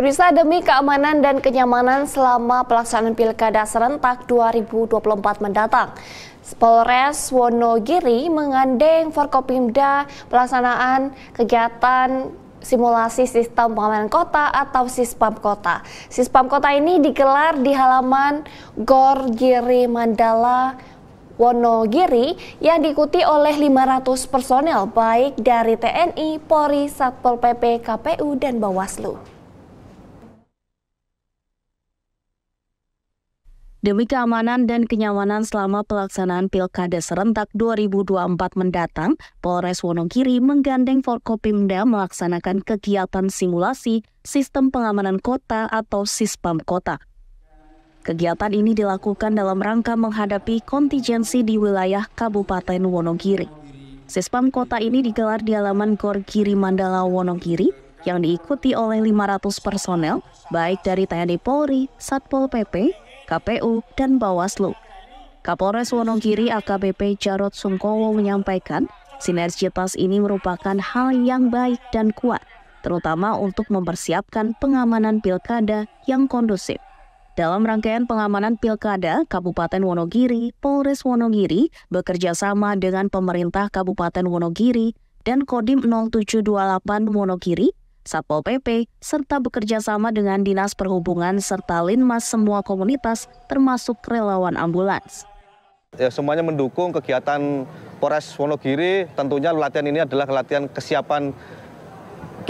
Pemirsa demi keamanan dan kenyamanan selama pelaksanaan Pilkada serentak 2024 mendatang, Polres Wonogiri mengandeng Forkopimda pelaksanaan kegiatan simulasi sistem pengamanan kota atau Sispam Kota. Sispam Kota ini digelar di halaman Gor Giri Mandala Wonogiri yang diikuti oleh 500 personel baik dari TNI, Polri, Satpol PP, KPU, dan Bawaslu. demi keamanan dan kenyamanan selama pelaksanaan Pilkada Serentak 2024 mendatang, Polres Wonogiri menggandeng Forkopimda melaksanakan kegiatan simulasi Sistem Pengamanan Kota atau Sispam Kota. Kegiatan ini dilakukan dalam rangka menghadapi kontingensi di wilayah Kabupaten Wonogiri. Sispam Kota ini digelar di halaman Gor Kiri Mandala Wonogiri yang diikuti oleh 500 personel, baik dari TNI Polri, Satpol PP, KPU, dan Bawaslu. Kapolres Wonogiri AKBP Jarot Sungkowo menyampaikan, sinergitas ini merupakan hal yang baik dan kuat, terutama untuk mempersiapkan pengamanan pilkada yang kondusif. Dalam rangkaian pengamanan pilkada, Kabupaten Wonogiri, Polres Wonogiri bekerja sama dengan pemerintah Kabupaten Wonogiri dan Kodim 0728 Wonogiri Satpol PP, serta bekerja sama dengan Dinas Perhubungan serta Linmas semua komunitas termasuk relawan ambulans. Ya, semuanya mendukung kegiatan Polres Wonogiri, tentunya latihan ini adalah latihan kesiapan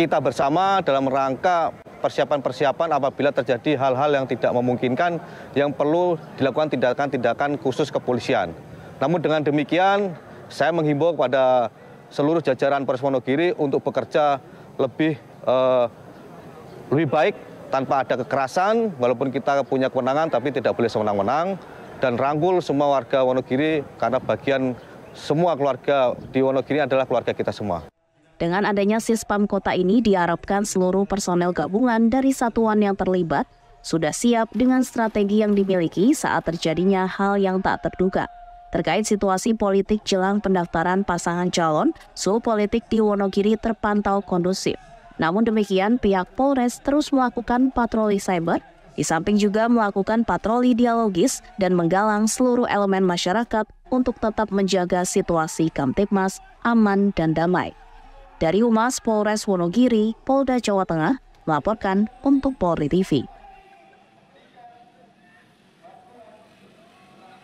kita bersama dalam rangka persiapan-persiapan apabila terjadi hal-hal yang tidak memungkinkan yang perlu dilakukan tindakan-tindakan khusus kepolisian. Namun dengan demikian, saya menghimbau kepada seluruh jajaran Polres Wonogiri untuk bekerja lebih uh, lebih baik tanpa ada kekerasan, walaupun kita punya kewenangan tapi tidak boleh sewenang-wenang, dan rangkul semua warga Wonogiri karena bagian semua keluarga di Wonogiri adalah keluarga kita semua. Dengan adanya Sispam Kota ini diharapkan seluruh personel gabungan dari satuan yang terlibat sudah siap dengan strategi yang dimiliki saat terjadinya hal yang tak terduga. Terkait situasi politik jelang pendaftaran pasangan calon, suhu politik di Wonogiri terpantau kondusif. Namun demikian, pihak Polres terus melakukan patroli cyber, di samping juga melakukan patroli dialogis dan menggalang seluruh elemen masyarakat untuk tetap menjaga situasi Kamtipmas aman dan damai. Dari Humas Polres Wonogiri, Polda Jawa Tengah, melaporkan untuk Polri TV.